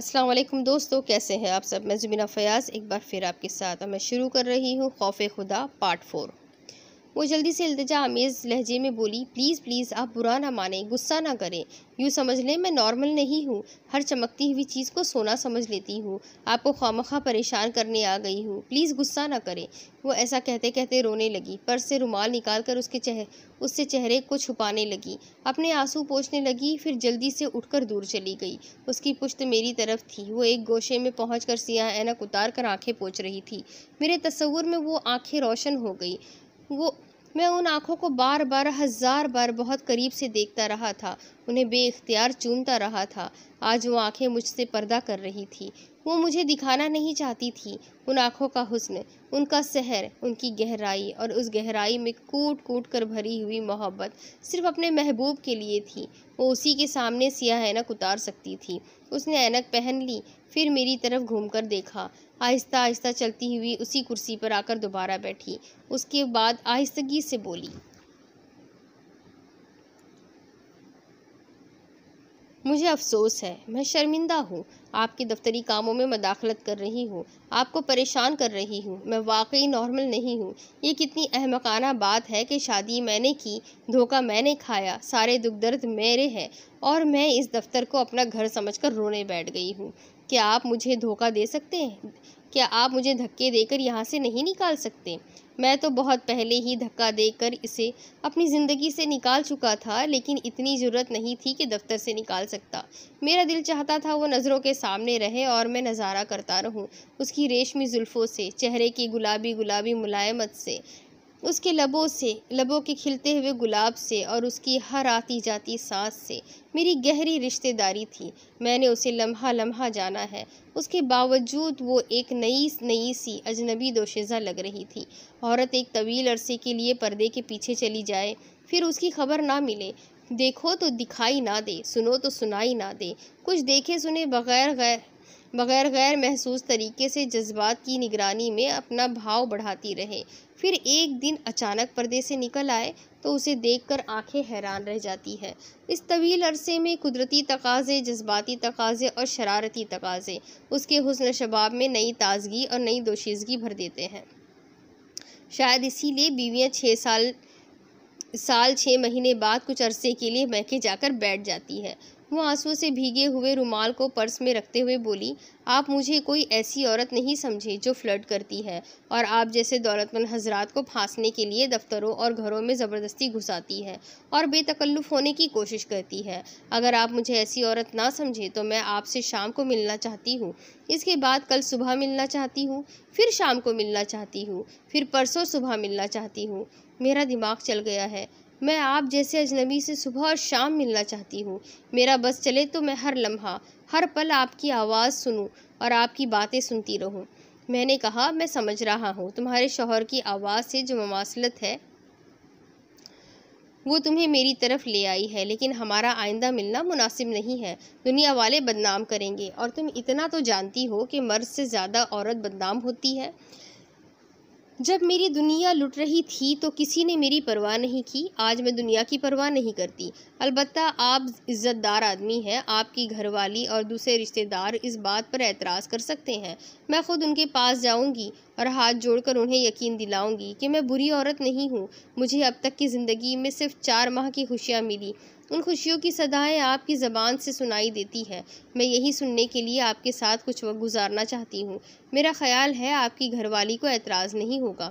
अस्सलाम वालेकुम दोस्तों कैसे हैं आप सब मैं जुमिना फ़याज़ एक बार फिर आपके साथ और मैं शुरू कर रही हूँ खौफ खुदा पार्ट फोर वो जल्दी से अल्तजा आमेज़ लहजे में बोली प्लीज़ प्लीज़ आप बुरा ना माने गुस्सा ना करें यूँ समझ लें मैं नॉर्मल नहीं हूँ हर चमकती हुई चीज़ को सोना समझ लेती हूँ आपको खामखा परेशान करने आ गई हूँ प्लीज़ गुस्सा ना करें वो ऐसा कहते कहते रोने लगी पर्स से रुमाल निकाल कर उसके चेहरे उससे चेहरे को छुपाने लगी अपने आंसू पोछने लगी फिर जल्दी से उठकर दूर चली गई उसकी पुश्त मेरी तरफ थी वो एक गोशे में पहुँच कर सियाह ऐनक उतार कर आँखें पोछ रही थी मेरे तस्वुर में वो आँखें रोशन हो गई वो मैं उन आँखों को बार बार हज़ार बार बहुत करीब से देखता रहा था उन्हें बेख्तियार चूमता रहा था आज वो आँखें मुझसे पर्दा कर रही थी वो मुझे दिखाना नहीं चाहती थी उन आँखों का हुस्न उनका सहर उनकी गहराई और उस गहराई में कूट कूट कर भरी हुई मोहब्बत सिर्फ अपने महबूब के लिए थी वो उसी के सामने सियाह ऐनक उतार सकती थी उसने ऐनक पहन ली फिर मेरी तरफ घूमकर देखा आहिस्ता आहिस्ता चलती हुई उसी कुर्सी पर आकर दोबारा बैठी उसके बाद आहिस्तगी से बोली मुझे अफसोस है मैं शर्मिंदा हूँ आपके दफ्तरी कामों में मदाखलत कर रही हूँ आपको परेशान कर रही हूँ मैं वाकई नॉर्मल नहीं हूँ ये कितनी अहमकाना बात है कि शादी मैंने की धोखा मैंने खाया सारे दुख दर्द मेरे हैं और मैं इस दफ्तर को अपना घर समझकर रोने बैठ गई हूँ क्या आप मुझे धोखा दे सकते हैं क्या आप मुझे धक्के देकर यहाँ से नहीं निकाल सकते मैं तो बहुत पहले ही धक्का देकर इसे अपनी ज़िंदगी से निकाल चुका था लेकिन इतनी ज़रूरत नहीं थी कि दफ्तर से निकाल सकता मेरा दिल चाहता था वो नज़रों के सामने रहे और मैं नज़ारा करता रहूं उसकी रेशमी जुल्फ़ों से चेहरे की गुलाबी गुलाबी मुलायमत से उसके लबों से लबों के खिलते हुए गुलाब से और उसकी हर आती जाती सांस से मेरी गहरी रिश्तेदारी थी मैंने उसे लम्हा लम्हा जाना है उसके बावजूद वो एक नई नई सी अजनबी दोशेज़ा लग रही थी औरत एक तवील अरसे के लिए पर्दे के पीछे चली जाए फिर उसकी खबर ना मिले देखो तो दिखाई ना दे सुनो तो सुनाई ना दे कुछ देखे सुने बगैर गैर बगैर गैर महसूस तरीके से जज्बात की निगरानी में अपना भाव बढ़ाती रहे फिर एक दिन अचानक पर्दे से निकल आए तो उसे देखकर आंखें हैरान रह जाती है इस तवील अरसे में कुदरती तकाज़े जज्बाती तकाज़े और शरारती तकाज़े उसके हसन शबाब में नई ताजगी और नई दोशीज़गी भर देते हैं शायद इसीलिए बीवियाँ छः साल साल छः महीने बाद कुछ अरसे के लिए महके जाकर बैठ जाती है वो आंसुओं से भीगे हुए रुमाल को पर्स में रखते हुए बोली आप मुझे कोई ऐसी औरत नहीं समझे जो फ्लड करती है और आप जैसे दौलतमंद हजरात को फांसने के लिए दफ्तरों और घरों में ज़बरदस्ती घुसाती है और बेतकल्लुफ़ होने की कोशिश करती है अगर आप मुझे ऐसी औरत ना समझे तो मैं आपसे शाम को मिलना चाहती हूँ इसके बाद कल सुबह मिलना चाहती हूँ फिर शाम को मिलना चाहती हूँ फिर परसों सुबह मिलना चाहती हूँ मेरा दिमाग चल गया है मैं आप जैसे अजनबी से सुबह और शाम मिलना चाहती हूँ मेरा बस चले तो मैं हर लम्हा हर पल आपकी आवाज़ सुनूँ और आपकी बातें सुनती रहूँ मैंने कहा मैं समझ रहा हूँ तुम्हारे शोहर की आवाज़ से जो मवासलत है वो तुम्हें मेरी तरफ ले आई है लेकिन हमारा आइंदा मिलना मुनासिब नहीं है दुनिया वाले बदनाम करेंगे और तुम इतना तो जानती हो कि मर्द से ज़्यादा औरत बदनाम होती है जब मेरी दुनिया लुट रही थी तो किसी ने मेरी परवाह नहीं की आज मैं दुनिया की परवाह नहीं करती अलबत् आप इज़्ज़तदार आदमी हैं आपकी घरवाली और दूसरे रिश्तेदार इस बात पर एतराज़ कर सकते हैं मैं ख़ुद उनके पास जाऊंगी और हाथ जोड़कर उन्हें यकीन दिलाऊंगी कि मैं बुरी औरत नहीं हूँ मुझे अब तक की ज़िंदगी में सिर्फ चार माह की खुशियाँ मिली उन खुशियों की सदाएं आपकी ज़बान से सुनाई देती है मैं यही सुनने के लिए आपके साथ कुछ वक्त गुजारना चाहती हूँ मेरा ख्याल है आपकी घरवाली को एतराज़ नहीं होगा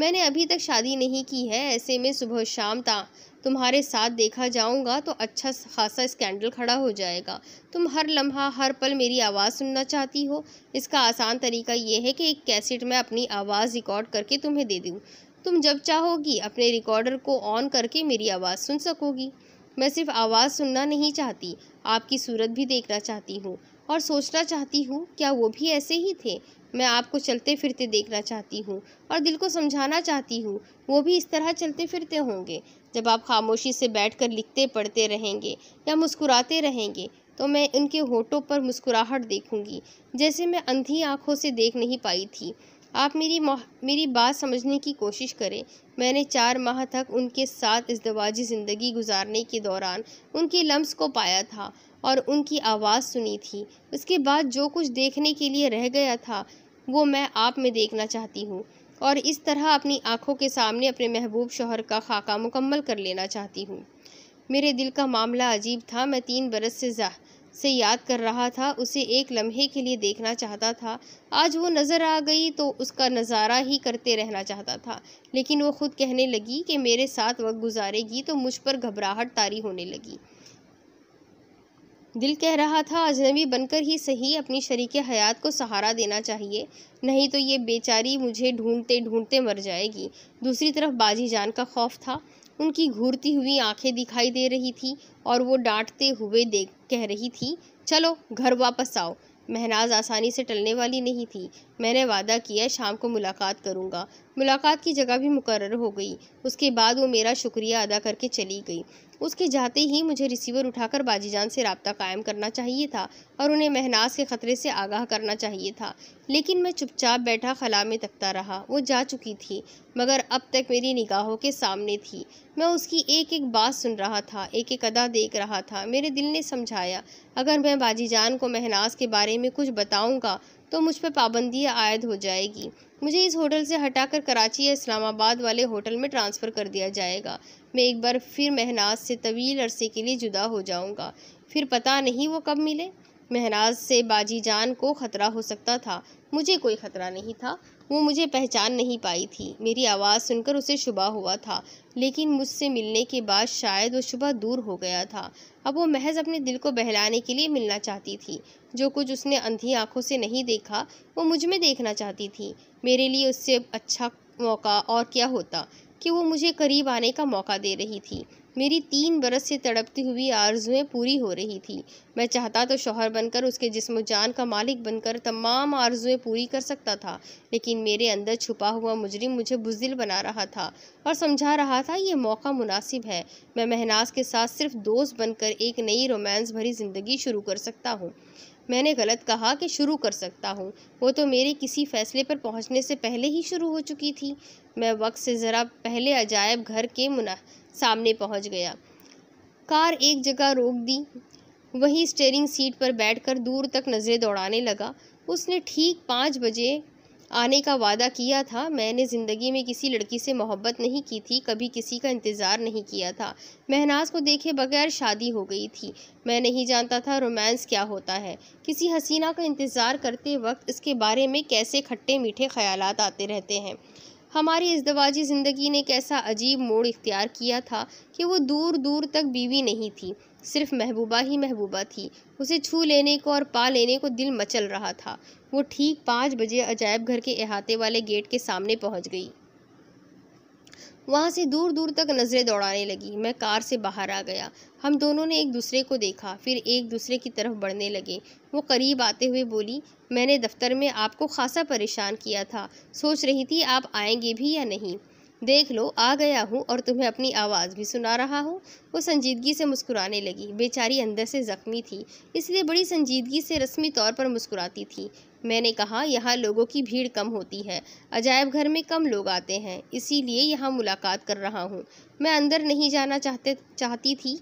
मैंने अभी तक शादी नहीं की है ऐसे में सुबह शाम ता तुम्हारे साथ देखा जाऊंगा तो अच्छा खासा स्कैंडल खड़ा हो जाएगा तुम हर लम्हा हर पल मेरी आवाज़ सुनना चाहती हो इसका आसान तरीका यह है कि एक कैसेट में अपनी आवाज़ रिकॉर्ड करके तुम्हें दे दूँ तुम जब चाहोगी अपने रिकॉर्डर को ऑन करके मेरी आवाज़ सुन सकोगी मैं सिर्फ आवाज़ सुनना नहीं चाहती आपकी सूरत भी देखना चाहती हूँ और सोचना चाहती हूँ क्या वो भी ऐसे ही थे मैं आपको चलते फिरते देखना चाहती हूँ और दिल को समझाना चाहती हूँ वो भी इस तरह चलते फिरते होंगे जब आप खामोशी से बैठकर लिखते पढ़ते रहेंगे या मुस्कुराते रहेंगे तो मैं उनके होठों पर मुस्कुराहट देखूंगी जैसे मैं अंधी आँखों से देख नहीं पाई थी आप मेरी मेरी बात समझने की कोशिश करें मैंने चार माह तक उनके साथ इजदवाजी ज़िंदगी गुजारने के दौरान उनके लम्स को पाया था और उनकी आवाज़ सुनी थी उसके बाद जो कुछ देखने के लिए रह गया था वो मैं आप में देखना चाहती हूँ और इस तरह अपनी आँखों के सामने अपने महबूब शोहर का खाका मुकम्मल कर लेना चाहती हूँ मेरे दिल का मामला अजीब था मैं तीन बरस से से याद कर रहा था उसे एक लम्हे के लिए देखना चाहता था आज वो नज़र आ गई तो उसका नज़ारा ही करते रहना चाहता था लेकिन वो खुद कहने लगी कि मेरे साथ वक्त गुजारेगी तो मुझ पर घबराहट तारी होने लगी दिल कह रहा था अजनबी बनकर ही सही अपनी शरीक हयात को सहारा देना चाहिए नहीं तो ये बेचारी मुझे ढूंढते ढूंढते मर जाएगी दूसरी तरफ बाजी जान का खौफ था उनकी घूरती हुई आंखें दिखाई दे रही थी और वो डांटते हुए देख कह रही थी चलो घर वापस आओ महराज आसानी से टलने वाली नहीं थी मैंने वादा किया शाम को मुलाकात करूंगा मुलाकात की जगह भी मुकर्र हो गई उसके बाद वो मेरा शुक्रिया अदा करके चली गई उसके जाते ही मुझे रिसीवर उठाकर बाजीजान से रबता कायम करना चाहिए था और उन्हें महनाज के ख़तरे से आगाह करना चाहिए था लेकिन मैं चुपचाप बैठा खला में तकता रहा वो जा चुकी थी मगर अब तक मेरी निगाहों के सामने थी मैं उसकी एक एक बात सुन रहा था एक एक अदा देख रहा था मेरे दिल ने समझाया अगर मैं बाजीजान को महनाज के बारे में कुछ बताऊंगा तो मुझ पर पाबंदी आयद हो जाएगी मुझे इस होटल से हटाकर कराची या इस्लामाबाद वाले होटल में ट्रांसफ़र कर दिया जाएगा मैं एक बार फिर महनाज से तवील अरसे के लिए जुदा हो जाऊँगा फिर पता नहीं वो कब मिले महनाज से बाजीजान को ख़तरा हो सकता था मुझे कोई ख़तरा नहीं था वो मुझे पहचान नहीं पाई थी मेरी आवाज़ सुनकर उसे शुबा हुआ था लेकिन मुझसे मिलने के बाद शायद वो शुबा दूर हो गया था अब वो महज अपने दिल को बहलाने के लिए मिलना चाहती थी जो कुछ उसने अंधी आंखों से नहीं देखा वो मुझ में देखना चाहती थी मेरे लिए उससे अच्छा मौका और क्या होता कि वो मुझे करीब आने का मौका दे रही थी मेरी तीन बरस से तड़पती हुई आर्जुएं पूरी हो रही थी मैं चाहता तो शोहर बनकर उसके जिसम जान का मालिक बनकर तमाम आर्जुएं पूरी कर सकता था लेकिन मेरे अंदर छुपा हुआ मुजरिम मुझे बुजिल बना रहा था और समझा रहा था ये मौका मुनासिब है मैं महनाज के साथ सिर्फ दोस्त बनकर एक नई रोमांस भरी ज़िंदगी शुरू कर सकता हूँ मैंने गलत कहा कि शुरू कर सकता हूँ वो तो मेरे किसी फैसले पर पहुँचने से पहले ही शुरू हो चुकी थी मैं वक्त से ज़रा पहले अजायब घर के मुना सामने पहुंच गया कार एक जगह रोक दी वहीं स्टेयरिंग सीट पर बैठकर दूर तक नज़रें दौड़ाने लगा उसने ठीक पाँच बजे आने का वादा किया था मैंने ज़िंदगी में किसी लड़की से मोहब्बत नहीं की थी कभी किसी का इंतज़ार नहीं किया था महनाज को देखे बगैर शादी हो गई थी मैं नहीं जानता था रोमांस क्या होता है किसी हसीना का इंतज़ार करते वक्त इसके बारे में कैसे खट्टे मीठे ख्याल आते रहते हैं हमारी इसदवाजी ज़िंदगी ने एक ऐसा अजीब मोड़ इख्तियार किया था कि वो दूर दूर तक बीवी नहीं थी सिर्फ महबूबा ही महबूबा थी उसे छू लेने को और पा लेने को दिल मचल रहा था वो ठीक पाँच बजे अजायब घर के अहाते वाले गेट के सामने पहुंच गई वहाँ से दूर दूर तक नज़रें दौड़ाने लगी मैं कार से बाहर आ गया हम दोनों ने एक दूसरे को देखा फिर एक दूसरे की तरफ बढ़ने लगे वो करीब आते हुए बोली मैंने दफ्तर में आपको खासा परेशान किया था सोच रही थी आप आएंगे भी या नहीं देख लो आ गया हूँ और तुम्हें अपनी आवाज़ भी सुना रहा हूँ वो संजीदगी से मुस्कुराने लगी बेचारी अंदर से ज़ख्मी थी इसलिए बड़ी संजीदगी से रस्मी तौर पर मुस्कुराती थी मैंने कहा यहाँ लोगों की भीड़ कम होती है अजायब घर में कम लोग आते हैं इसीलिए यहाँ मुलाकात कर रहा हूँ मैं अंदर नहीं जाना चाहते चाहती थी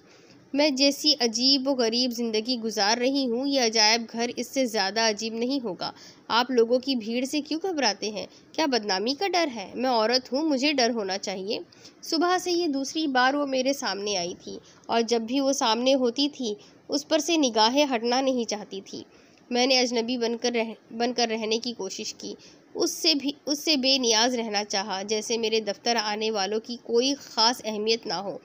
मैं जैसी अजीब व गरीब ज़िंदगी गुजार रही हूँ यह अजायब घर इससे ज़्यादा अजीब नहीं होगा आप लोगों की भीड़ से क्यों घबराते हैं क्या बदनामी का डर है मैं औरत हूँ मुझे डर होना चाहिए सुबह से ये दूसरी बार वो मेरे सामने आई थी और जब भी वो सामने होती थी उस पर से निगाहें हटना नहीं चाहती थी मैंने अजनबी बनकर रह बनकर रहने की कोशिश की उससे भी उससे बेनियाज रहना चाहा जैसे मेरे दफ्तर आने वालों की कोई ख़ास अहमियत ना हो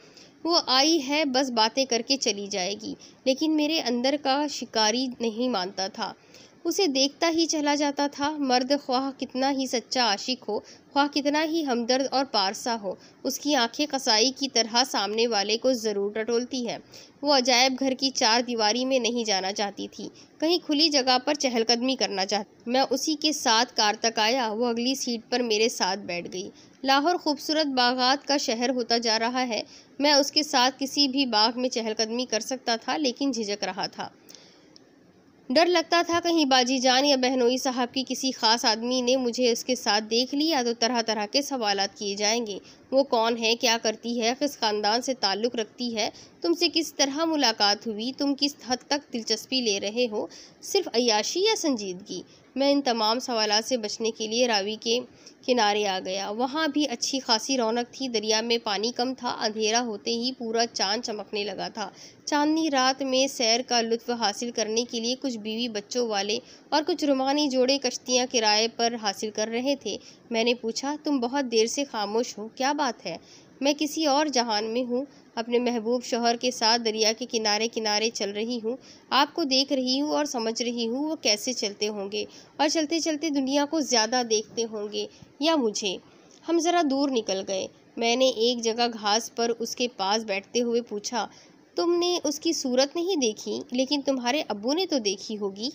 वो आई है बस बातें करके चली जाएगी लेकिन मेरे अंदर का शिकारी नहीं मानता था उसे देखता ही चला जाता था मर्द ख्वाह कितना ही सच्चा आशिक हो ख्वाह कितना ही हमदर्द और पारसा हो उसकी आंखें कसाई की तरह सामने वाले को ज़रूर टटोलती हैं वो अजायब घर की चार दीवारी में नहीं जाना चाहती थी कहीं खुली जगह पर चहलकदमी करना चाहती मैं उसी के साथ कार तक आया वो अगली सीट पर मेरे साथ बैठ गई लाहौर खूबसूरत बागात का शहर होता जा रहा है मैं उसके साथ किसी भी बाग में चहलकदमी कर सकता था लेकिन झिझक रहा था डर लगता था कहीं बाजी जान या बहनोई साहब की किसी खास आदमी ने मुझे उसके साथ देख लिया तो तरह तरह के सवाल किए जाएंगे वो कौन है क्या करती है किस खानदान से ताल्लुक़ रखती है तुमसे किस तरह मुलाकात हुई तुम किस हद तक दिलचस्पी ले रहे हो सिर्फ अयाशी या संजीदगी मैं इन तमाम सवाल से बचने के लिए रावी के किनारे आ गया वहाँ भी अच्छी खासी रौनक थी दरिया में पानी कम था अंधेरा होते ही पूरा चाँद चमकने लगा था चांदनी रात में सैर का लुत्फ हासिल करने के लिए कुछ बीवी बच्चों वाले और कुछ रुमानी जोड़े कश्तियाँ किराए पर हासिल कर रहे थे मैंने पूछा तुम बहुत देर से खामोश हो क्या बात है मैं किसी और जहान में हूँ अपने महबूब शोहर के साथ दरिया के किनारे किनारे चल रही हूँ आपको देख रही हूँ और समझ रही हूँ वो कैसे चलते होंगे और चलते चलते दुनिया को ज़्यादा देखते होंगे या मुझे हम ज़रा दूर निकल गए मैंने एक जगह घास पर उसके पास बैठते हुए पूछा तुमने उसकी सूरत नहीं देखी लेकिन तुम्हारे अबू ने तो देखी होगी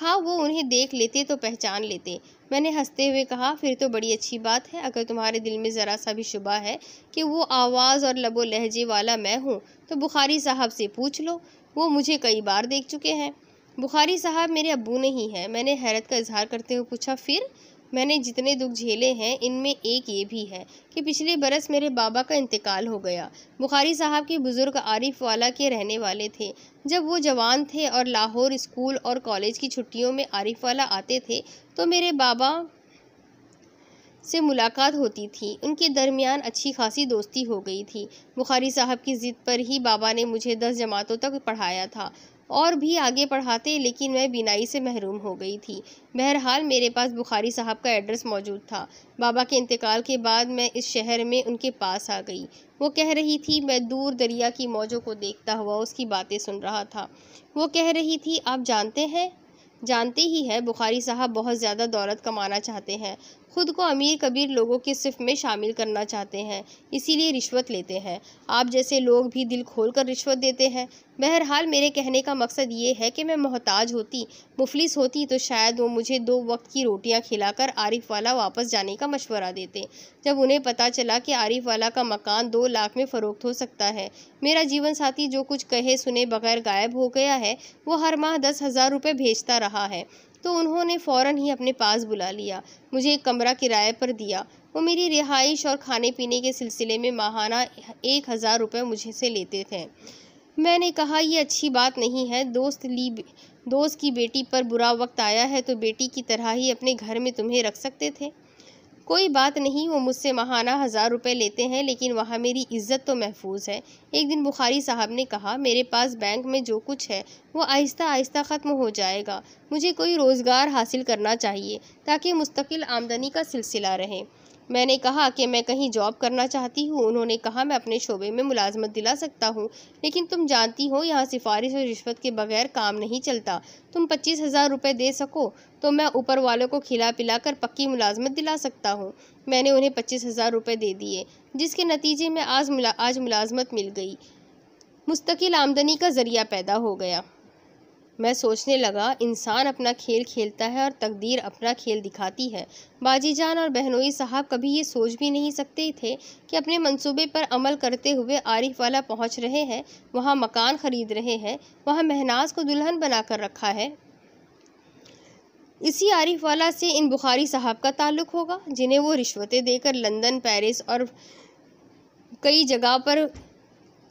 हाँ वो उन्हें देख लेते तो पहचान लेते मैंने हंसते हुए कहा फिर तो बड़ी अच्छी बात है अगर तुम्हारे दिल में ज़रा सा भी शुबा है कि वो आवाज़ और लबो लहजे वाला मैं हूँ तो बुखारी साहब से पूछ लो वो मुझे कई बार देख चुके हैं बुखारी साहब मेरे अबू नहीं हैं मैंने हैरत का इजहार करते हुए पूछा फिर मैंने जितने दुख झेले हैं इनमें एक ये भी है कि पिछले बरस मेरे बाबा का इंतकाल हो गया बुखारी साहब के बुज़ुर्ग आरिफ वाला के रहने वाले थे जब वो जवान थे और लाहौर स्कूल और कॉलेज की छुट्टियों में आरिफ वाला आते थे तो मेरे बाबा से मुलाकात होती थी उनके दरमियान अच्छी खासी दोस्ती हो गई थी बुखारी साहब की ज़िद पर ही बाबा ने मुझे दस जमातों तक पढ़ाया था और भी आगे पढ़ाते लेकिन मैं बिनाई से महरूम हो गई थी बहरहाल मेरे पास बुखारी साहब का एड्रेस मौजूद था बाबा के इंतकाल के बाद मैं इस शहर में उनके पास आ गई वो कह रही थी मैं दूर दरिया की मौजों को देखता हुआ उसकी बातें सुन रहा था वो कह रही थी आप जानते हैं जानते ही है बुखारी साहब बहुत ज़्यादा दौलत कमाना चाहते हैं खुद को अमीर कबीर लोगों की सिफ में शामिल करना चाहते हैं इसीलिए रिश्वत लेते हैं आप जैसे लोग भी दिल खोल कर रिश्वत देते हैं बहरहाल मेरे कहने का मकसद ये है कि मैं मोहताज होती मुफलिस होती तो शायद वो मुझे दो वक्त की रोटियां खिलाकर आरिफ वाला वापस जाने का मशवरा देते जब उन्हें पता चला कि आरिफ वाला का मकान दो लाख में फ़रोख्त हो सकता है मेरा जीवन साथी जो कुछ कहे सुने बगैर गायब हो गया है वो हर माह दस हज़ार रुपये भेजता रहा है तो उन्होंने फ़ौरन ही अपने पास बुला लिया मुझे एक कमरा किराए पर दिया वो मेरी रिहाइश और खाने पीने के सिलसिले में माहाना एक हज़ार रुपये मुझे से लेते थे मैंने कहा ये अच्छी बात नहीं है दोस्त ली दोस्त की बेटी पर बुरा वक्त आया है तो बेटी की तरह ही अपने घर में तुम्हें रख सकते थे कोई बात नहीं वो मुझसे महाना हज़ार रुपए लेते हैं लेकिन वहाँ मेरी इज्जत तो महफूज है एक दिन बुखारी साहब ने कहा मेरे पास बैंक में जो कुछ है वो आहिस्ता आहिस्ता ख़त्म हो जाएगा मुझे कोई रोज़गार हासिल करना चाहिए ताकि मुस्तकिल आमदनी का सिलसिला रहे मैंने कहा कि मैं कहीं जॉब करना चाहती हूँ उन्होंने कहा मैं अपने शोबे में मुलाजमत दिला सकता हूँ लेकिन तुम जानती हो यहाँ सिफारिश और रिश्वत के बगैर काम नहीं चलता तुम पच्चीस हज़ार रुपये दे सको तो मैं ऊपर वालों को खिला पिला कर पक्की मुलाजमत दिला सकता हूँ मैंने उन्हें पच्चीस हज़ार रुपये दे दिए जिसके नतीजे में आज मुला आज मुलाजमत मिल गई मुस्तकिल आमदनी का ज़रिया पैदा हो गया मैं सोचने लगा इंसान अपना खेल खेलता है और तकदीर अपना खेल दिखाती है बाजीजान और बहनोई साहब कभी ये सोच भी नहीं सकते थे कि अपने मंसूबे पर अमल करते हुए आरिफ वाला पहुँच रहे हैं वहाँ मकान खरीद रहे हैं वहाँ महनाज को दुल्हन बना कर रखा है इसी आरिफ वाला से इन बुखारी साहब का ताल्लुक होगा जिन्हें वो रिश्वतें देकर लंदन पेरिस और कई जगह पर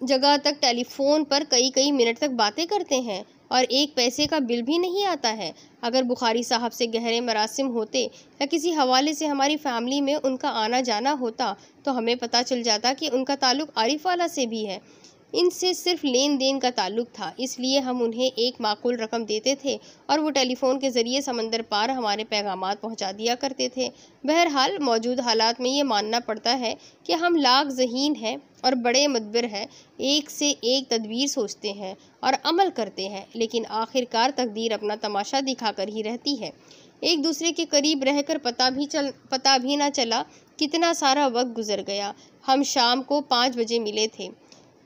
जगह तक टेलीफोन पर कई कई मिनट तक बातें करते हैं और एक पैसे का बिल भी नहीं आता है अगर बुखारी साहब से गहरे मरासम होते या किसी हवाले से हमारी फैमिली में उनका आना जाना होता तो हमें पता चल जाता कि उनका ताल्लुक आरिफ वाला से भी है इनसे सिर्फ लेन देन का ताल्लुक था इसलिए हम उन्हें एक माकूल रकम देते थे और वो टेलीफोन के ज़रिए समंदर पार हमारे पैगाम पहुंचा दिया करते थे बहरहाल मौजूद हालात में ये मानना पड़ता है कि हम लाख जहीन हैं और बड़े मदबर हैं एक से एक तदबीर सोचते हैं और अमल करते हैं लेकिन आखिरकार तकदीर अपना तमाशा दिखाकर ही रहती है एक दूसरे के करीब रहकर पता भी चल पता भी ना चला कितना सारा वक्त गुजर गया हम शाम को पाँच बजे मिले थे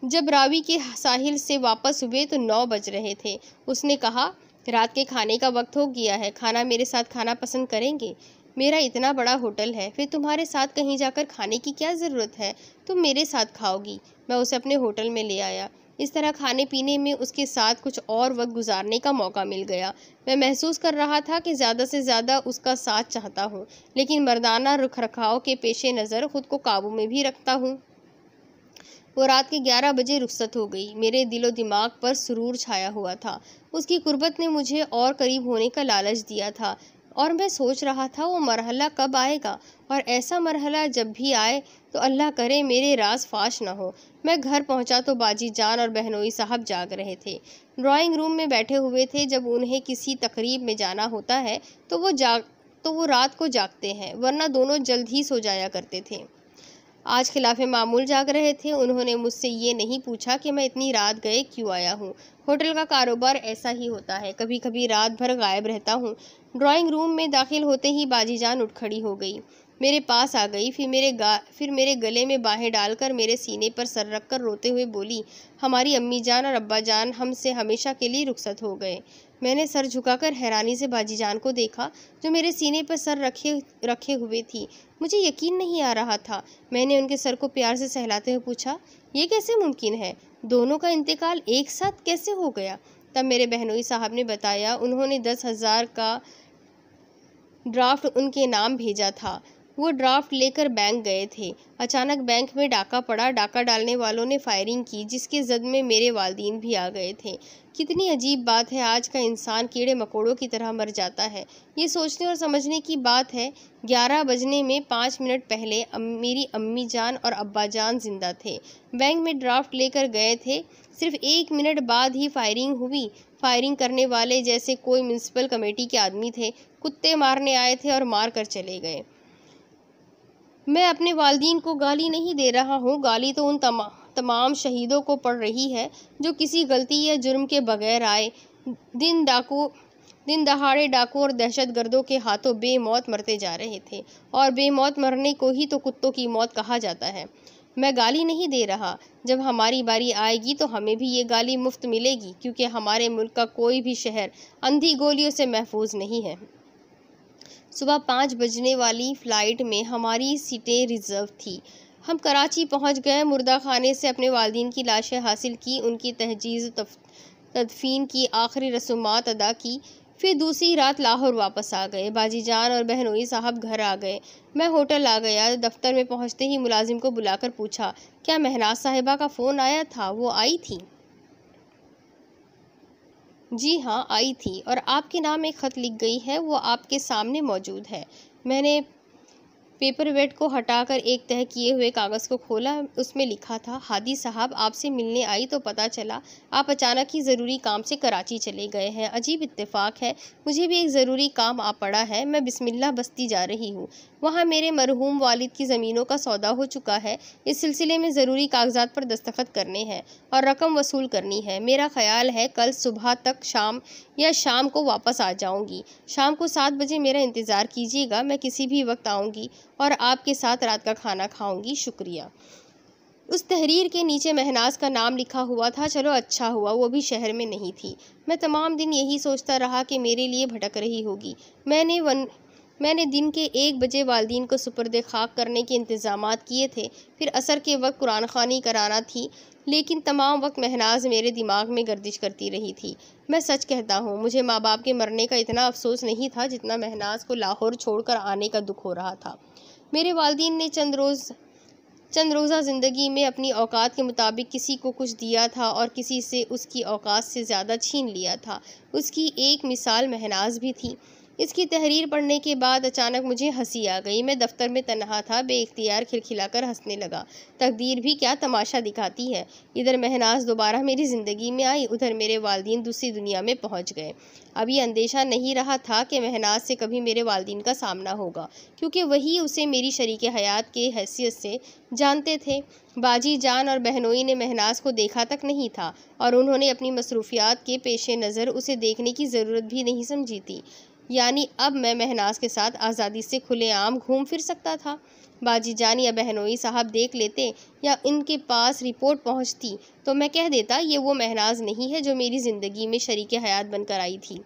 जब रावी के साहिल से वापस हुए तो नौ बज रहे थे उसने कहा रात के खाने का वक्त हो गया है खाना मेरे साथ खाना पसंद करेंगे मेरा इतना बड़ा होटल है फिर तुम्हारे साथ कहीं जाकर खाने की क्या ज़रूरत है तुम मेरे साथ खाओगी मैं उसे अपने होटल में ले आया इस तरह खाने पीने में उसके साथ कुछ और वक्त गुजारने का मौका मिल गया मैं महसूस कर रहा था कि ज़्यादा से ज़्यादा उसका साथ चाहता हूँ लेकिन मर्दाना रुख रखाव के पेश नज़र खुद को काबू में भी रखता हूँ वो रात के ग्यारह बजे रुखसत हो गई मेरे दिलो दिमाग पर सुरूर छाया हुआ था उसकी गुर्बत ने मुझे और करीब होने का लालच दिया था और मैं सोच रहा था वो मरहला कब आएगा और ऐसा मरहला जब भी आए तो अल्लाह करे मेरे राज फाश ना हो मैं घर पहुंचा तो बाजी जान और बहनोई साहब जाग रहे थे ड्राइंग रूम में बैठे हुए थे जब उन्हें किसी तकरीब में जाना होता है तो वो जाग तो वो रात को जागते हैं वरना दोनों जल्द ही सो जाया करते थे आज खिलाफ मामूल जाग रहे थे उन्होंने मुझसे ये नहीं पूछा कि मैं इतनी रात गए क्यों आया हूँ होटल का कारोबार ऐसा ही होता है कभी कभी रात भर गायब रहता हूँ ड्राइंग रूम में दाखिल होते ही बाजीजान उठ खड़ी हो गई मेरे पास आ गई फिर मेरे गा फिर मेरे गले में बाहें डालकर मेरे सीने पर सर रख कर रोते हुए बोली हमारी अम्मी जान और अब्बा जान हमसे हमेशा के लिए रुखसत हो गए मैंने सर झुकाकर हैरानी से बाजीजान को देखा जो मेरे सीने पर सर रखे रखे हुए थी मुझे यकीन नहीं आ रहा था मैंने उनके सर को प्यार से सहलाते हुए पूछा ये कैसे मुमकिन है दोनों का इंतकाल एक साथ कैसे हो गया तब मेरे बहनोई साहब ने बताया उन्होंने दस हज़ार का ड्राफ्ट उनके नाम भेजा था वो ड्राफ्ट लेकर बैंक गए थे अचानक बैंक में डाका पड़ा डाका डालने वालों ने फायरिंग की जिसके जद में मेरे वालदीन भी आ गए थे कितनी अजीब बात है आज का इंसान कीड़े मकोड़ों की तरह मर जाता है ये सोचने और समझने की बात है ग्यारह बजने में पाँच मिनट पहले अम, मेरी अम्मी जान और अब्बा जान जिंदा थे बैंक में ड्राफ्ट लेकर गए थे सिर्फ एक मिनट बाद ही फायरिंग हुई फायरिंग करने वाले जैसे कोई म्यूनसिपल कमेटी के आदमी थे कुत्ते मारने आए थे और मार कर चले गए मैं अपने वालदीन को गाली नहीं दे रहा हूँ गाली तो उन तमाम तमाम शहीदों को पढ़ रही है जो किसी गलती या जुर्म के बगैर आए दिन डाकू दिन दहाड़े डाकू और दहशतगर्दों के हाथों बेमौत मरते जा रहे थे और बेमौत मरने को ही तो कुत्तों की मौत कहा जाता है मैं गाली नहीं दे रहा जब हमारी बारी आएगी तो हमें भी ये गाली मुफ्त मिलेगी क्योंकि हमारे मुल्क का कोई भी शहर अंधी गोलियों से महफूज नहीं है सुबह पाँच बजने वाली फ़्लाइट में हमारी सीटें रिज़र्व थी हम कराची पहुंच गए मुर्दा खाने से अपने वालदीन की लाशें हासिल की उनकी तहजीज़ तदफीन की आखिरी रसूमात अदा की फिर दूसरी रात लाहौर वापस आ गए बाजीजान और बहनोई साहब घर आ गए मैं होटल आ गया दफ्तर में पहुंचते ही मुलाजिम को बुलाकर पूछा क्या महनाज साहिबा का फ़ोन आया था वो आई थी जी हाँ आई थी और आपके नाम एक ख़त लिख गई है वो आपके सामने मौजूद है मैंने पेपर वेट को हटाकर एक तह किए हुए कागज़ को खोला उसमें लिखा था हादी साहब आपसे मिलने आई तो पता चला आप अचानक ही ज़रूरी काम से कराची चले गए हैं अजीब इत्तेफाक है मुझे भी एक ज़रूरी काम आ पड़ा है मैं बिस्मिल्लाह बस्ती जा रही हूँ वहाँ मेरे मरहूम वालिद की ज़मीनों का सौदा हो चुका है इस सिलसिले में ज़रूरी कागजात पर दस्तखत करने हैं और रकम वसूल करनी है मेरा ख्याल है कल सुबह तक शाम या शाम को वापस आ जाऊँगी शाम को सात बजे मेरा इंतज़ार कीजिएगा मैं किसी भी वक्त आऊँगी और आपके साथ रात का खाना खाऊंगी शुक्रिया उस तहरीर के नीचे महनाज का नाम लिखा हुआ था चलो अच्छा हुआ वो भी शहर में नहीं थी मैं तमाम दिन यही सोचता रहा कि मेरे लिए भटक रही होगी मैंने वन मैंने दिन के एक बजे वालदीन को सुपरद खाक करने के इंतज़ाम किए थे फिर असर के वक्त कुरान खानी कराना थी लेकिन तमाम वक्त महनाज मेरे दिमाग में गर्दिश करती रही थी मैं सच कहता हूँ मुझे माँ बाप के मरने का इतना अफसोस नहीं था जितना महनाज को लाहौर छोड़कर आने का दुख हो रहा था मेरे वालदीन ने चंद रोज़ चंद रोज़ा ज़िंदगी में अपनी औकात के मुताबिक किसी को कुछ दिया था और किसी से उसकी औकात से ज़्यादा छीन लिया था उसकी एक मिसाल महनाज भी थी इसकी तहरीर पढ़ने के बाद अचानक मुझे हंसी आ गई मैं दफ्तर में तनहा था बेख्तियार खिलखिलाकर हंसने लगा तकदीर भी क्या तमाशा दिखाती है इधर महनाज दोबारा मेरी ज़िंदगी में आई उधर मेरे वालदी दूसरी दुनिया में पहुँच गए अभी अंदेशा नहीं रहा था कि महनाज से कभी मेरे वालदी का सामना होगा क्योंकि वही उसे मेरी शरीक हयात के हैसियत से जानते थे बाजी जान और बहनोई ने महनाज को देखा तक नहीं था और उन्होंने अपनी मसरूफियात के पेश नज़र उसे देखने की ज़रूरत भी नहीं समझी थी यानी अब मैं महनाज के साथ आज़ादी से खुलेआम घूम फिर सकता था बाजी जान या बहनोई साहब देख लेते या इनके पास रिपोर्ट पहुंचती तो मैं कह देता ये वो महनाज नहीं है जो मेरी ज़िंदगी में शरीक हयात बनकर आई थी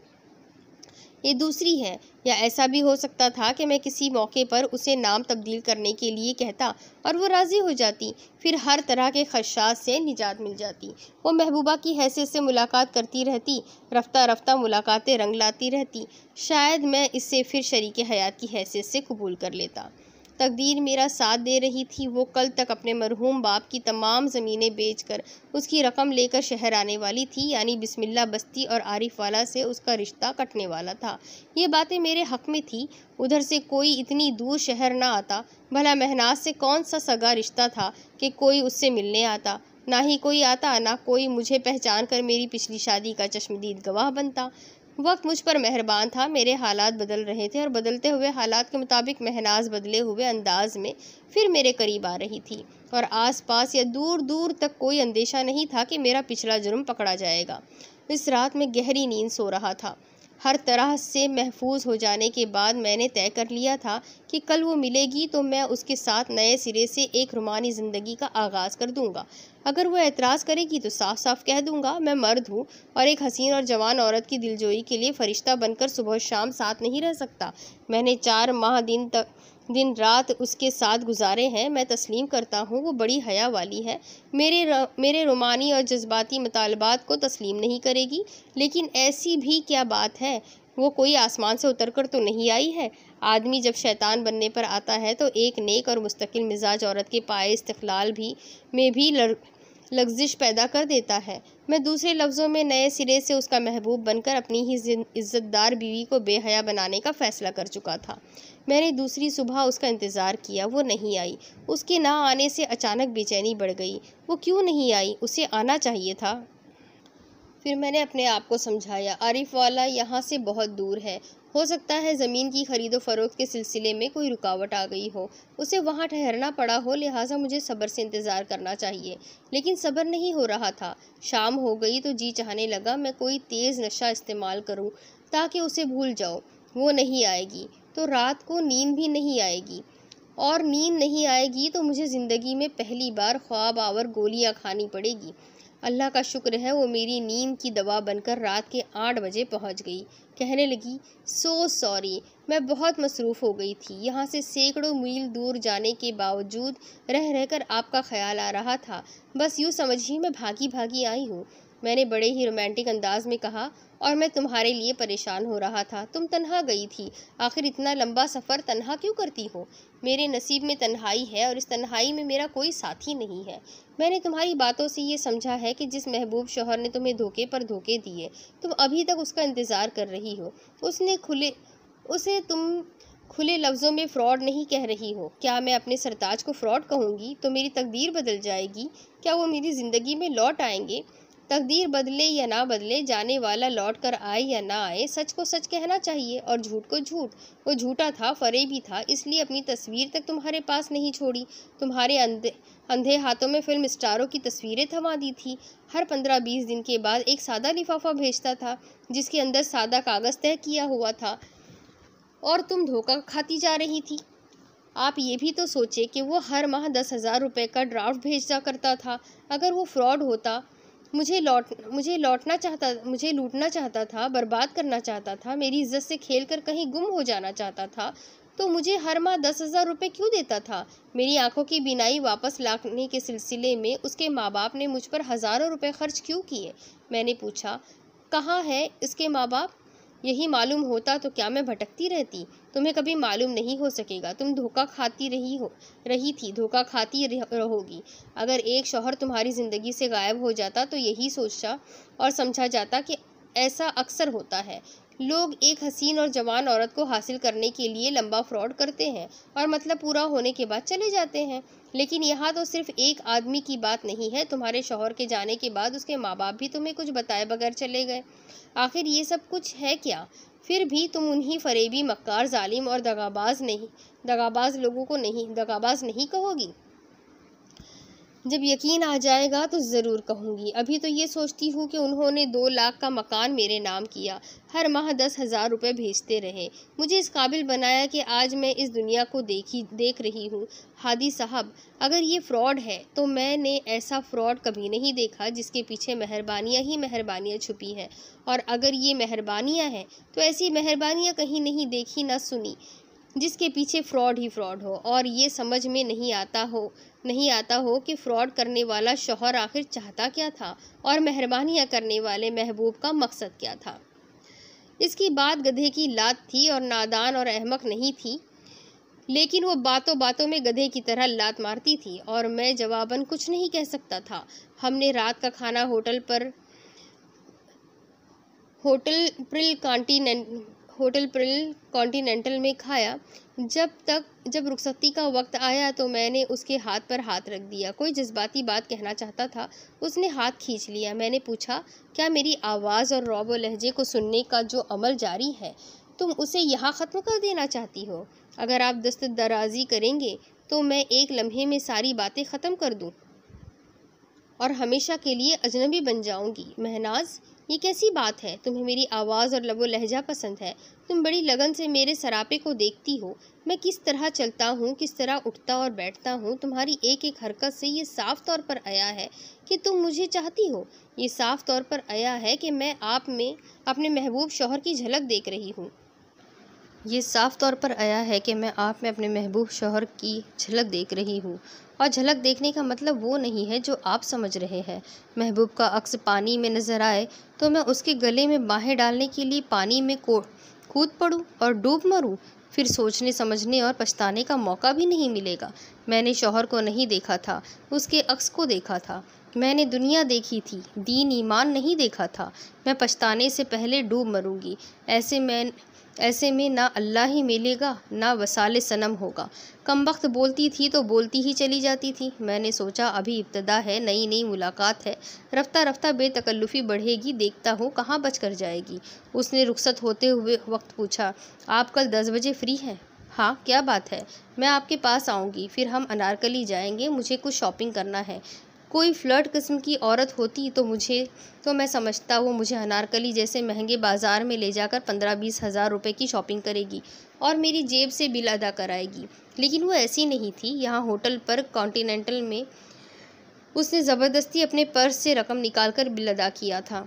ये दूसरी है या ऐसा भी हो सकता था कि मैं किसी मौके पर उसे नाम तब्दील करने के लिए कहता और वो राज़ी हो जाती फिर हर तरह के खदशात से निजात मिल जाती वो महबूबा की हैसियत से मुलाकात करती रहती रफ्ता रफ्ता मुलाकातें रंग लाती रहती शायद मैं इससे फिर शरीक हयात की हैसियत से कबूल कर लेता तकदीर मेरा साथ दे रही थी वो कल तक अपने मरहूम बाप की तमाम ज़मीनें बेचकर उसकी रकम लेकर शहर आने वाली थी यानी बिस्मिल्ला बस्ती और आरिफ वाला से उसका रिश्ता कटने वाला था ये बातें मेरे हक में थी उधर से कोई इतनी दूर शहर ना आता भला महनाज से कौन सा सगा रिश्ता था कि कोई उससे मिलने आता ना ही कोई आता ना कोई मुझे पहचान कर मेरी पिछली शादी का चश्मदीद गवाह बनता वक्त मुझ पर मेहरबान था मेरे हालात बदल रहे थे और बदलते हुए हालात के मुताबिक महनाज बदले हुए अंदाज में फिर मेरे करीब आ रही थी और आसपास या दूर दूर तक कोई अंदेशा नहीं था कि मेरा पिछला जुर्म पकड़ा जाएगा इस रात में गहरी नींद सो रहा था हर तरह से महफूज हो जाने के बाद मैंने तय कर लिया था कि कल वो मिलेगी तो मैं उसके साथ नए सिरे से एक रुमानी ज़िंदगी का आगाज़ कर दूंगा अगर वो एतराज़ करेगी तो साफ साफ कह दूंगा मैं मर्द हूँ और एक हसीन और जवान औरत की दिलजोई के लिए फ़रिश्ता बनकर सुबह शाम साथ नहीं रह सकता मैंने चार माह दिन तक दिन रात उसके साथ गुजारे हैं मैं तस्लीम करता हूँ वो बड़ी हया वाली है मेरे र, मेरे रोमानी और जज्बाती मतालबात को तस्लीम नहीं करेगी लेकिन ऐसी भी क्या बात है वो कोई आसमान से उतर कर तो नहीं आई है आदमी जब शैतान बनने पर आता है तो एक नेक और मुस्तकिल मिजाज औरत के पाए इस्तलाल भी में भी लड़ लग्जिश पैदा कर देता है मैं दूसरे लफ्ज़ों में नए सिरे से उसका महबूब बनकर अपनी ही इज़्ज़तदार बीवी को बेहया बनाने का फ़ैसला कर चुका था मैंने दूसरी सुबह उसका इंतज़ार किया वो नहीं आई उसके ना आने से अचानक बेचैनी बढ़ गई वो क्यों नहीं आई उसे आना चाहिए था फिर मैंने अपने आप को समझाया आरिफ वाला यहाँ से बहुत दूर है हो सकता है ज़मीन की खरीदो फरोख्त के सिलसिले में कोई रुकावट आ गई हो उसे वहाँ ठहरना पड़ा हो लिहाजा मुझे सब्र से इंतज़ार करना चाहिए लेकिन सब्र नहीं हो रहा था शाम हो गई तो जी चाहने लगा मैं कोई तेज़ नशा इस्तेमाल करूँ ताकि उसे भूल जाओ वो नहीं आएगी तो रात को नींद भी नहीं आएगी और नींद नहीं आएगी तो मुझे ज़िंदगी में पहली बार ख्वाब आवर गोलियाँ खानी पड़ेगी अल्लाह का शुक्र है वो मेरी नींद की दवा बनकर रात के आठ बजे पहुंच गई कहने लगी सो सॉरी मैं बहुत मसरूफ़ हो गई थी यहाँ से सैकड़ों मील दूर जाने के बावजूद रह रहकर आपका ख्याल आ रहा था बस यूँ समझिए मैं भागी भागी आई हूँ मैंने बड़े ही रोमांटिक अंदाज में कहा और मैं तुम्हारे लिए परेशान हो रहा था तुम तन्हा गई थी आखिर इतना लंबा सफ़र तन्हा क्यों करती हो मेरे नसीब में तन्हाई है और इस तन्हाई में मेरा कोई साथी नहीं है मैंने तुम्हारी बातों से ये समझा है कि जिस महबूब शोहर ने तुम्हें धोखे पर धोखे दिए तुम अभी तक उसका इंतज़ार कर रही हो उसने खुले उसे तुम खुले लफ्ज़ों में फ़्रॉड नहीं कह रही हो क्या मैं अपने सरताज को फ़्रॉड कहूँगी तो मेरी तकदीर बदल जाएगी क्या वो मेरी ज़िंदगी में लौट आएंगे तकदीर बदले या ना बदले जाने वाला लौट कर आए या ना आए सच को सच कहना चाहिए और झूठ को झूठ वो झूठा था फरे भी था इसलिए अपनी तस्वीर तक तुम्हारे पास नहीं छोड़ी तुम्हारे अंधे अंधे हाथों में फिल्म स्टारों की तस्वीरें थमा दी थी हर पंद्रह बीस दिन के बाद एक सादा लिफाफा भेजता था जिसके अंदर सादा कागज़ तय किया हुआ था और तुम धोखा खाती जा रही थी आप ये भी तो सोचे कि वो हर माह दस हज़ार रुपये का ड्राफ्ट भेजा करता था अगर वो फ्रॉड होता मुझे लौट मुझे लौटना चाहता मुझे लूटना चाहता था बर्बाद करना चाहता था मेरी इज्जत से खेल कर कहीं गुम हो जाना चाहता था तो मुझे हर माह दस हज़ार रुपये क्यों देता था मेरी आंखों की बिनाई वापस लाने के सिलसिले में उसके माँ बाप ने मुझ पर हज़ारों रुपये खर्च क्यों किए मैंने पूछा कहाँ है इसके माँ बाप यही मालूम होता तो क्या मैं भटकती रहती तुम्हें कभी मालूम नहीं हो सकेगा तुम धोखा खाती रही हो रही थी धोखा खाती रहोगी अगर एक शौहर तुम्हारी ज़िंदगी से गायब हो जाता तो यही सोचा और समझा जाता कि ऐसा अक्सर होता है लोग एक हसीन और जवान औरत को हासिल करने के लिए लंबा फ्रॉड करते हैं और मतलब पूरा होने के बाद चले जाते हैं लेकिन यहाँ तो सिर्फ एक आदमी की बात नहीं है तुम्हारे शोहर के जाने के बाद उसके माँ बाप भी तुम्हें कुछ बताए बगैर चले गए आखिर ये सब कुछ है क्या फिर भी तुम उन्हीं फरेबी मक्कार जालिम और दगाबाज नहीं दगाबाज लोगों को नहीं दगाबाज नहीं कहोगी जब यकीन आ जाएगा तो ज़रूर कहूँगी अभी तो ये सोचती हूँ कि उन्होंने दो लाख का मकान मेरे नाम किया हर माह दस हज़ार रुपये भेजते रहे मुझे इस काबिल बनाया कि आज मैं इस दुनिया को देखी देख रही हूँ हादी साहब अगर ये फ्रॉड है तो मैंने ऐसा फ्रॉड कभी नहीं देखा जिसके पीछे मेहरबानियाँ ही मेहरबानियाँ छुपी हैं और अगर ये मेहरबानियाँ हैं तो ऐसी मेहरबानियाँ कहीं नहीं देखी ना सुनी जिसके पीछे फ्रॉड ही फ्रॉड हो और ये समझ में नहीं आता हो नहीं आता हो कि फ्रॉड करने वाला शोहर आखिर चाहता क्या था और मेहरबानियाँ करने वाले महबूब का मकसद क्या था इसकी बात गधे की लात थी और नादान और अहमक नहीं थी लेकिन वो बातों बातों में गधे की तरह लात मारती थी और मैं जवाबन कुछ नहीं कह सकता था हमने रात का खाना होटल पर hotel Pearl Continental hotel Pearl Continental में खाया जब तक जब रुखसती का वक्त आया तो मैंने उसके हाथ पर हाथ रख दिया कोई जज्बाती बात कहना चाहता था उसने हाथ खींच लिया मैंने पूछा क्या मेरी आवाज़ और रौब लहजे को सुनने का जो अमल जारी है तुम उसे यहाँ ख़त्म कर देना चाहती हो अगर आप दस्त दराजी करेंगे तो मैं एक लम्हे में सारी बातें ख़त्म कर दूँ और हमेशा के लिए अजनबी बन जाऊँगी महनाज ये कैसी बात है तुम्हें मेरी आवाज़ और लबो लहजा पसंद है तुम बड़ी लगन से मेरे सरापे को देखती हो मैं किस तरह चलता हूँ किस तरह उठता और बैठता हूँ तुम्हारी एक एक हरकत से ये साफ तौर पर आया है कि तुम मुझे चाहती हो ये साफ तौर पर आया है कि मैं आप में अपने महबूब शोहर की झलक देख रही हूँ ये साफ तौर पर आया है कि मैं आप में अपने महबूब शोहर की झलक देख रही हूँ और झलक देखने का मतलब वो नहीं है जो आप समझ रहे हैं महबूब का अक्स पानी में नज़र आए तो मैं उसके गले में बाहें डालने के लिए पानी में को कूद पड़ूँ और डूब मरूँ फिर सोचने समझने और पछताने का मौका भी नहीं मिलेगा मैंने शोहर को नहीं देखा था उसके अक्स को देखा था मैंने दुनिया देखी थी दीन ईमान नहीं देखा था मैं पछताने से पहले डूब मरूंगी ऐसे मैं ऐसे में ना अल्लाह ही मिलेगा ना वसाल सनम होगा कम वक्त बोलती थी तो बोलती ही चली जाती थी मैंने सोचा अभी इब्तदा है नई नई मुलाकात है रफ्ता रफ्ता बेतकल्लुफ़ी बढ़ेगी देखता हूँ कहाँ बच कर जाएगी उसने रुखसत होते हुए वक्त पूछा आप कल दस बजे फ्री हैं हाँ क्या बात है मैं आपके पास आऊँगी फिर हम अनारकली जाएंगे मुझे कुछ शॉपिंग करना है कोई फ्लर्ट किस्म की औरत होती तो मुझे तो मैं समझता वो मुझे अनारकली जैसे महंगे बाज़ार में ले जाकर पंद्रह बीस हज़ार रुपये की शॉपिंग करेगी और मेरी जेब से बिल अदा कराएगी लेकिन वो ऐसी नहीं थी यहाँ होटल पर कॉन्टिनेंटल में उसने ज़बरदस्ती अपने पर्स से रकम कर बिल अदा किया था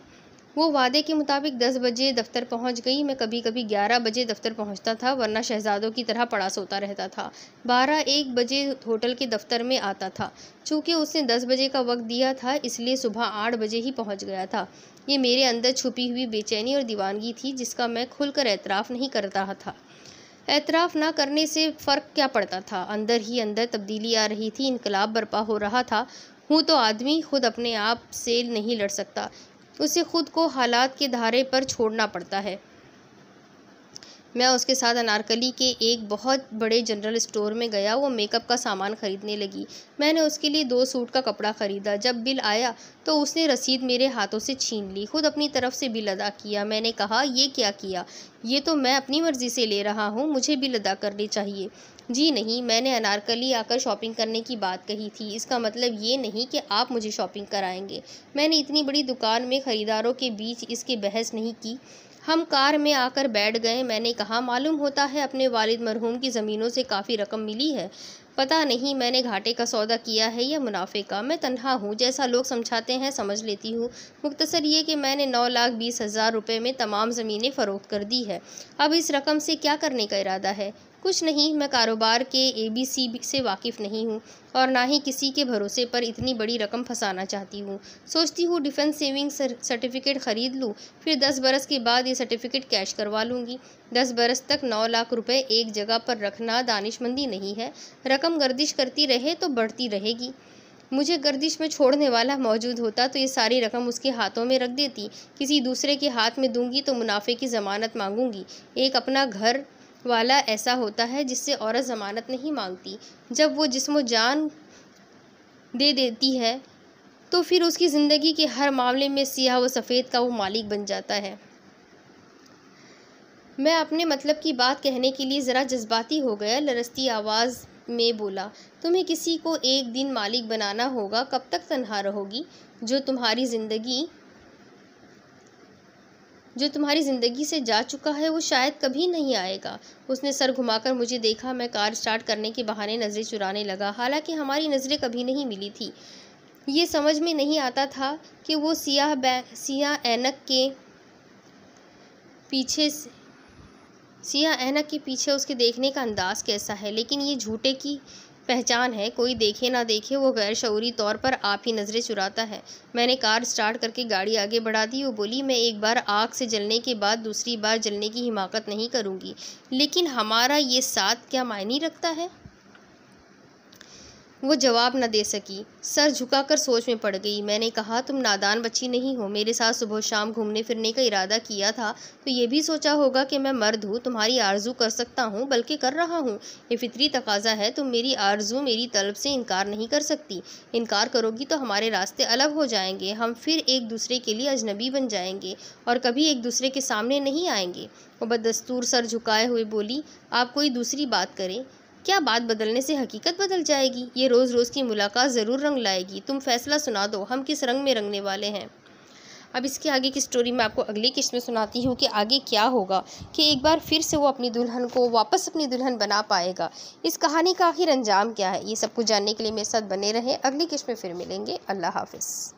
वो वादे के मुताबिक दस बजे दफ्तर पहुंच गई मैं कभी कभी ग्यारह बजे दफ्तर पहुंचता था वरना शहजादों की तरह पड़ा सोता रहता था बारह एक बजे होटल के दफ्तर में आता था चूँकि उसने दस बजे का वक्त दिया था इसलिए सुबह आठ बजे ही पहुँच गया था ये मेरे अंदर छुपी हुई बेचैनी और दीवानगी थी जिसका मैं खुलकर एतराफ़ नहीं कर रहा था एतराफ़ ना करने से फ़र्क क्या पड़ता था अंदर ही अंदर तब्दीली आ रही थी इनकलाब बर्पा हो रहा था हूँ तो आदमी खुद अपने आप से नहीं लड़ सकता उसे खुद को हालात के धारे पर छोड़ना पड़ता है मैं उसके साथ अनारकली के एक बहुत बड़े जनरल स्टोर में गया वो मेकअप का सामान ख़रीदने लगी मैंने उसके लिए दो सूट का कपड़ा ख़रीदा जब बिल आया तो उसने रसीद मेरे हाथों से छीन ली खुद अपनी तरफ से बिल अदा किया मैंने कहा ये क्या किया ये तो मैं अपनी मर्ज़ी से ले रहा हूँ मुझे बिल अदा करनी चाहिए जी नहीं मैंने अनारकली आकर शॉपिंग करने की बात कही थी इसका मतलब ये नहीं कि आप मुझे शॉपिंग कराएंगे मैंने इतनी बड़ी दुकान में ख़रीदारों के बीच इसकी बहस नहीं की हम कार में आकर बैठ गए मैंने कहा मालूम होता है अपने वालिद मरहूम की ज़मीनों से काफ़ी रकम मिली है पता नहीं मैंने घाटे का सौदा किया है या मुनाफे का मैं तनहा हूँ जैसा लोग समझाते हैं समझ लेती हूँ मुख्तसर ये कि मैंने नौ लाख बीस हज़ार रुपये में तमाम ज़मीनें फ़रोख्त कर दी है अब इस रकम से क्या करने का इरादा है कुछ नहीं मैं कारोबार के एबीसी से वाकिफ़ नहीं हूँ और ना ही किसी के भरोसे पर इतनी बड़ी रकम फंसाना चाहती हूँ सोचती हूँ डिफेंस सेविंग सर्टिफिकेट ख़रीद लूँ फिर दस बरस के बाद ये सर्टिफिकेट कैश करवा लूँगी दस बरस तक नौ लाख रुपए एक जगह पर रखना दानिशमंदी नहीं है रकम गर्दिश करती रहे तो बढ़ती रहेगी मुझे गर्दिश में छोड़ने वाला मौजूद होता तो ये सारी रकम उसके हाथों में रख देती किसी दूसरे के हाथ में दूंगी तो मुनाफे की ज़मानत मांगूंगी एक अपना घर वाला ऐसा होता है जिससे औरत ज़मानत नहीं मांगती जब वो जिसम जान दे देती है तो फिर उसकी ज़िंदगी के हर मामले में सियाह व सफ़ेद का वो मालिक बन जाता है मैं अपने मतलब की बात कहने के लिए ज़रा जज्बाती हो गया लरस्ती आवाज़ में बोला तुम्हें किसी को एक दिन मालिक बनाना होगा कब तक तनहा रहोगी जो तुम्हारी ज़िंदगी जो तुम्हारी ज़िंदगी से जा चुका है वो शायद कभी नहीं आएगा उसने सर घुमाकर मुझे देखा मैं कार स्टार्ट करने के बहाने नज़रें चुराने लगा हालांकि हमारी नज़रें कभी नहीं मिली थी ये समझ में नहीं आता था कि वो सियाह सियाह ऐनक के पीछे सियाह ऐनक के पीछे उसके देखने का अंदाज़ कैसा है लेकिन ये झूठे की पहचान है कोई देखे ना देखे वो गैर शौरी तौर पर आप ही नज़रें चुराता है मैंने कार स्टार्ट करके गाड़ी आगे बढ़ा दी वो बोली मैं एक बार आग से जलने के बाद दूसरी बार जलने की हिमाकत नहीं करूँगी लेकिन हमारा ये साथ क्या मायने रखता है वो जवाब न दे सकी सर झुकाकर सोच में पड़ गई मैंने कहा तुम नादान बच्ची नहीं हो मेरे साथ सुबह शाम घूमने फिरने का इरादा किया था तो ये भी सोचा होगा कि मैं मर्द हूँ तुम्हारी आरजू कर सकता हूँ बल्कि कर रहा हूँ ये फितरी तकाजा है तुम मेरी आरजू मेरी तलब से इनकार नहीं कर सकती इनकार करोगी तो हमारे रास्ते अलग हो जाएंगे हम फिर एक दूसरे के लिए अजनबी बन जाएंगे और कभी एक दूसरे के सामने नहीं आएंगे वो बदस्तूर सर झुकाए हुए बोली आप कोई दूसरी बात करें क्या बात बदलने से हकीकत बदल जाएगी ये रोज़ रोज़ की मुलाकात ज़रूर रंग लाएगी तुम फैसला सुना दो हम किस रंग में रंगने वाले हैं अब इसके आगे की स्टोरी मैं आपको अगली किस्त में सुनाती हूँ कि आगे क्या होगा कि एक बार फिर से वो अपनी दुल्हन को वापस अपनी दुल्हन बना पाएगा इस कहानी का आखिर अंजाम क्या है ये सब कुछ जानने के लिए मेरे साथ बने रहें अगली किस्त में फिर मिलेंगे अल्लाह हाफिज़